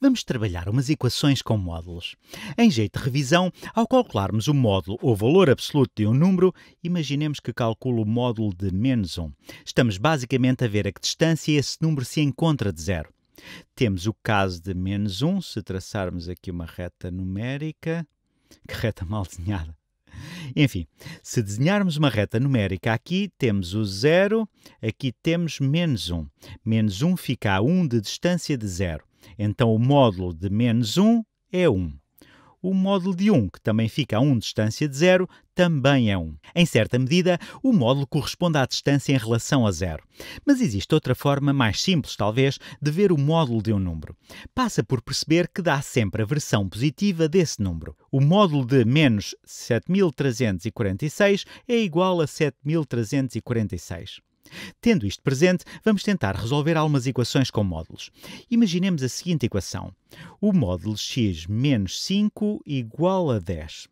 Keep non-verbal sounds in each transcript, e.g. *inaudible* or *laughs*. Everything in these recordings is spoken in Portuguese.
vamos trabalhar umas equações com módulos. Em jeito de revisão, ao calcularmos o módulo ou valor absoluto de um número, imaginemos que calculo o módulo de menos 1. Estamos basicamente a ver a que distância esse número se encontra de zero. Temos o caso de menos 1, se traçarmos aqui uma reta numérica. Que reta *laughs* mal desenhada! Enfim, se desenharmos uma reta numérica, aqui temos o 0, aqui temos menos 1. Menos 1 fica a 1 de distância de 0. Então o módulo de menos 1 é 1. O módulo de 1, que também fica a 1 distância de zero, também é 1. Em certa medida, o módulo corresponde à distância em relação a zero. Mas existe outra forma, mais simples talvez, de ver o módulo de um número. Passa por perceber que dá sempre a versão positiva desse número. O módulo de menos 7346 é igual a 7346. Tendo isto presente, vamos tentar resolver algumas equações com módulos. Imaginemos a seguinte equação. O módulo x menos 5 igual a 10.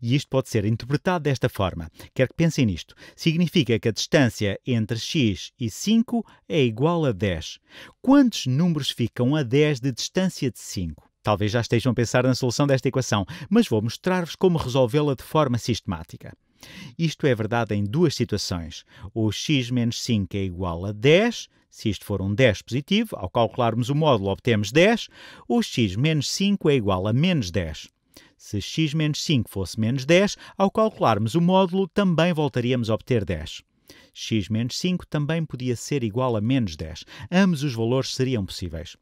E isto pode ser interpretado desta forma. Quero que pensem nisto. Significa que a distância entre x e 5 é igual a 10. Quantos números ficam a 10 de distância de 5? Talvez já estejam a pensar na solução desta equação, mas vou mostrar-vos como resolvê-la de forma sistemática. Isto é verdade em duas situações. O x menos 5 é igual a 10, se isto for um 10 positivo, ao calcularmos o módulo obtemos 10, o x menos 5 é igual a menos 10. Se x menos 5 fosse menos 10, ao calcularmos o módulo também voltaríamos a obter 10 x menos 5 também podia ser igual a menos 10. Ambos os valores seriam possíveis.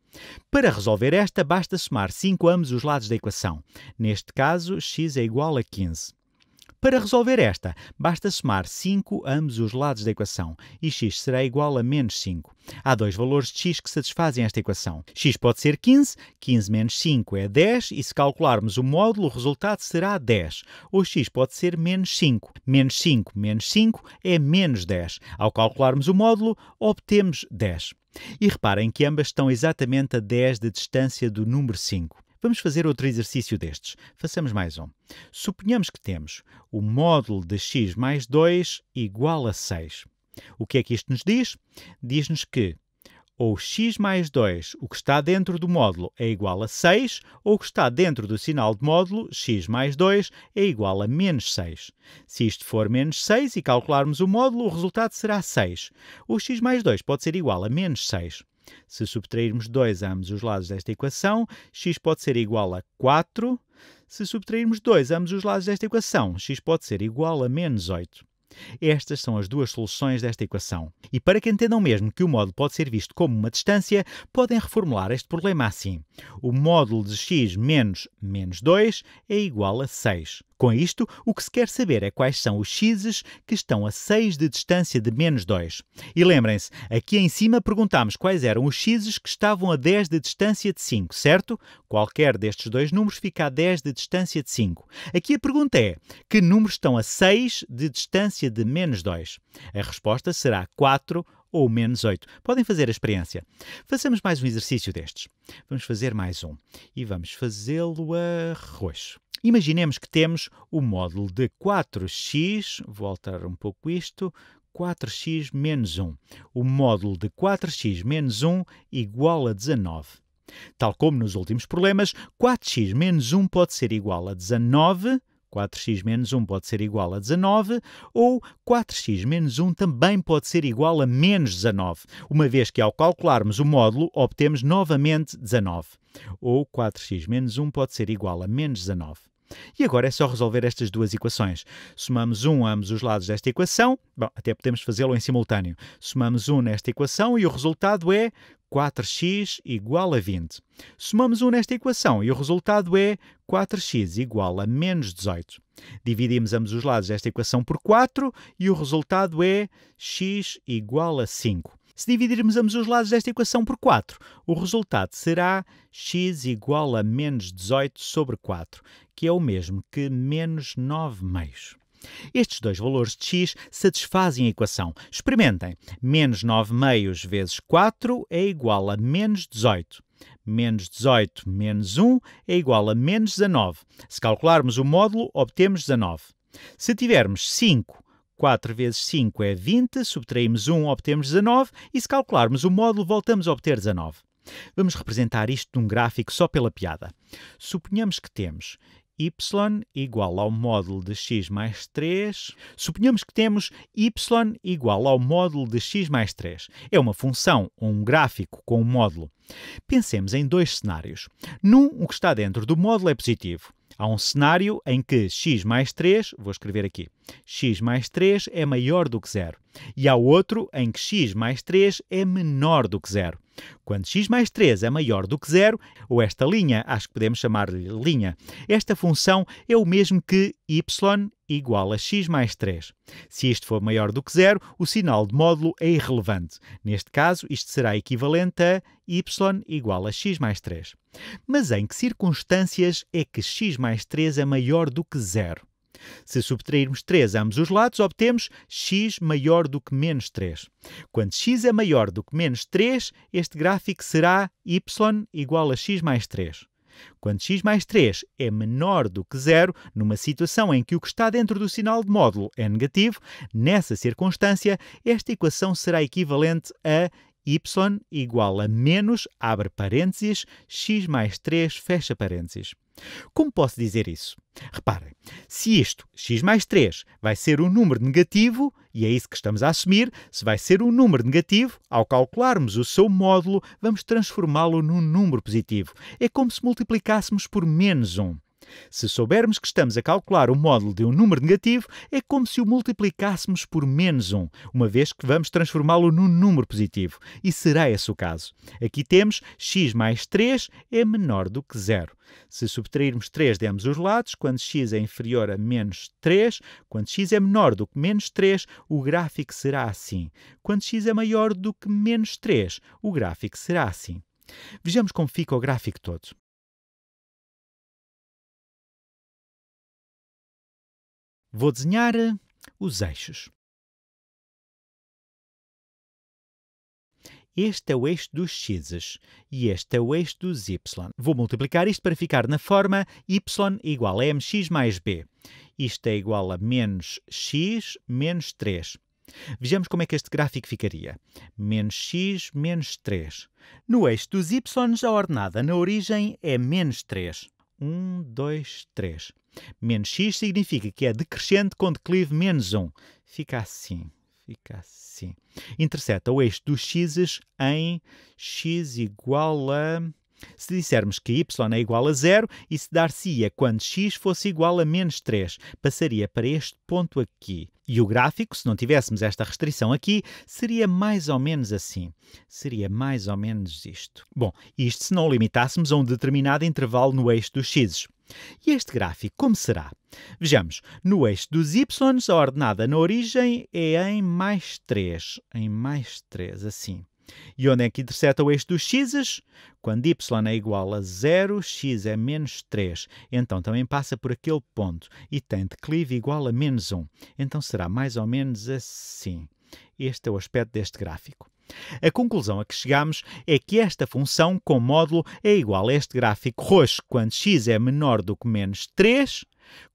Para resolver esta, basta somar 5 a ambos os lados da equação. Neste caso, x é igual a 15. Para resolver esta, basta somar 5 ambos os lados da equação e x será igual a menos 5. Há dois valores de x que satisfazem esta equação. x pode ser 15, 15 menos 5 é 10 e se calcularmos o módulo, o resultado será 10. Ou x pode ser menos 5. Menos 5 menos 5 é menos 10. Ao calcularmos o módulo, obtemos 10. E reparem que ambas estão exatamente a 10 de distância do número 5. Vamos fazer outro exercício destes. Façamos mais um. Suponhamos que temos o módulo de x mais 2 igual a 6. O que é que isto nos diz? Diz-nos que ou x mais 2, o que está dentro do módulo, é igual a 6, ou o que está dentro do sinal de módulo, x mais 2, é igual a menos 6. Se isto for menos 6 e calcularmos o módulo, o resultado será 6. O x mais 2 pode ser igual a menos 6. Se subtrairmos 2 a ambos os lados desta equação, x pode ser igual a 4. Se subtrairmos 2 a ambos os lados desta equação, x pode ser igual a menos 8. Estas são as duas soluções desta equação. E para que entendam mesmo que o módulo pode ser visto como uma distância, podem reformular este problema assim. O módulo de x menos menos 2 é igual a 6. Com isto, o que se quer saber é quais são os x's que estão a 6 de distância de menos 2. E lembrem-se, aqui em cima perguntámos quais eram os x's que estavam a 10 de distância de 5, certo? Qualquer destes dois números fica a 10 de distância de 5. Aqui a pergunta é, que números estão a 6 de distância de menos 2? A resposta será 4 ou menos 8. Podem fazer a experiência. Façamos mais um exercício destes. Vamos fazer mais um. E vamos fazê-lo a roxo. Imaginemos que temos o módulo de 4x, vou alterar um pouco isto, 4x menos 1. O módulo de 4x menos 1 igual a 19. Tal como nos últimos problemas, 4x menos 1 pode ser igual a 19, 4x menos 1 pode ser igual a 19, ou 4x menos 1 também pode ser igual a menos 19, uma vez que ao calcularmos o módulo obtemos novamente 19, ou 4x menos 1 pode ser igual a menos 19. E agora é só resolver estas duas equações. Somamos 1 um a ambos os lados desta equação, bom, até podemos fazê-lo em simultâneo. Somamos 1 um nesta equação e o resultado é 4x igual a 20. Somamos 1 um nesta equação e o resultado é 4x igual a menos 18. Dividimos ambos os lados desta equação por 4 e o resultado é x igual a 5. Se dividirmos ambos os lados desta equação por 4, o resultado será x igual a menos 18 sobre 4, que é o mesmo que menos 9 meios. Estes dois valores de x satisfazem a equação. Experimentem. Menos 9 meios vezes 4 é igual a menos 18. Menos 18 menos 1 é igual a menos 19. Se calcularmos o módulo, obtemos 19. Se tivermos 5 4 vezes 5 é 20, subtraímos 1, obtemos 19 e se calcularmos o módulo, voltamos a obter 19. Vamos representar isto num gráfico só pela piada. Suponhamos que temos y igual ao módulo de x mais 3. Suponhamos que temos y igual ao módulo de x mais 3. É uma função ou um gráfico com um módulo. Pensemos em dois cenários. Num, o que está dentro do módulo é positivo. Há um cenário em que x mais 3, vou escrever aqui, x mais 3 é maior do que zero. E há outro em que x mais 3 é menor do que zero. Quando x mais 3 é maior do que zero, ou esta linha, acho que podemos chamar-lhe linha, esta função é o mesmo que y igual a x mais 3. Se isto for maior do que zero, o sinal de módulo é irrelevante. Neste caso, isto será equivalente a y igual a x mais 3. Mas em que circunstâncias é que x mais 3 é maior do que zero? Se subtrairmos 3 a ambos os lados, obtemos x maior do que menos 3. Quando x é maior do que menos 3, este gráfico será y igual a x mais 3. Quando x mais 3 é menor do que zero, numa situação em que o que está dentro do sinal de módulo é negativo, nessa circunstância, esta equação será equivalente a y igual a menos, abre parênteses, x mais 3, fecha parênteses. Como posso dizer isso? Reparem, se isto, x mais 3, vai ser um número negativo, e é isso que estamos a assumir, se vai ser um número negativo, ao calcularmos o seu módulo, vamos transformá-lo num número positivo. É como se multiplicássemos por menos 1. Se soubermos que estamos a calcular o módulo de um número negativo, é como se o multiplicássemos por menos 1, uma vez que vamos transformá-lo num número positivo, e será esse o caso. Aqui temos x mais 3 é menor do que zero. Se subtrairmos 3 de ambos os lados, quando x é inferior a menos 3, quando x é menor do que menos 3, o gráfico será assim. Quando x é maior do que menos 3, o gráfico será assim. Vejamos como fica o gráfico todo. Vou desenhar eh, os eixos. Este é o eixo dos x e este é o eixo dos y. Vou multiplicar isto para ficar na forma y igual a mx mais b. Isto é igual a menos x menos 3. Vejamos como é que este gráfico ficaria. Menos x menos 3. No eixo dos y, a ordenada na origem é menos 3. 1, 2, 3. Menos x significa que é decrescente com declive menos 1. Fica assim, fica assim. Intercepta o eixo dos x's em x igual a... Se dissermos que y é igual a zero, isso dar-se-ia é quando x fosse igual a menos 3. Passaria para este ponto aqui. E o gráfico, se não tivéssemos esta restrição aqui, seria mais ou menos assim. Seria mais ou menos isto. Bom, isto se não o limitássemos a um determinado intervalo no eixo dos x's. E este gráfico, como será? Vejamos, no eixo dos y, a ordenada na origem é em mais 3, em mais 3, assim. E onde é que interseta o eixo dos x? Quando y é igual a 0, x é menos 3. Então também passa por aquele ponto e tem declive igual a menos 1. Então será mais ou menos assim. Este é o aspecto deste gráfico. A conclusão a que chegamos é que esta função com módulo é igual a este gráfico roxo. Quando x é menor do que menos 3,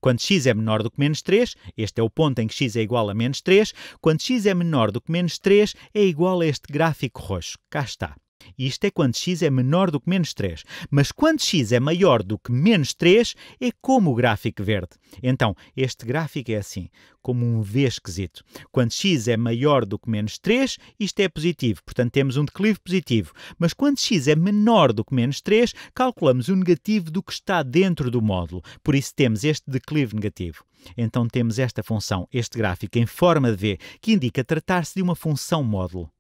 quando x é menor do que menos 3, este é o ponto em que x é igual a menos 3, quando x é menor do que menos 3, é igual a este gráfico roxo. Cá está isto é quando x é menor do que menos 3. Mas quando x é maior do que menos 3, é como o gráfico verde. Então, este gráfico é assim, como um V esquisito. Quando x é maior do que menos 3, isto é positivo, portanto temos um declive positivo. Mas quando x é menor do que menos 3, calculamos o negativo do que está dentro do módulo. Por isso temos este declive negativo. Então temos esta função, este gráfico em forma de V, que indica tratar-se de uma função módulo.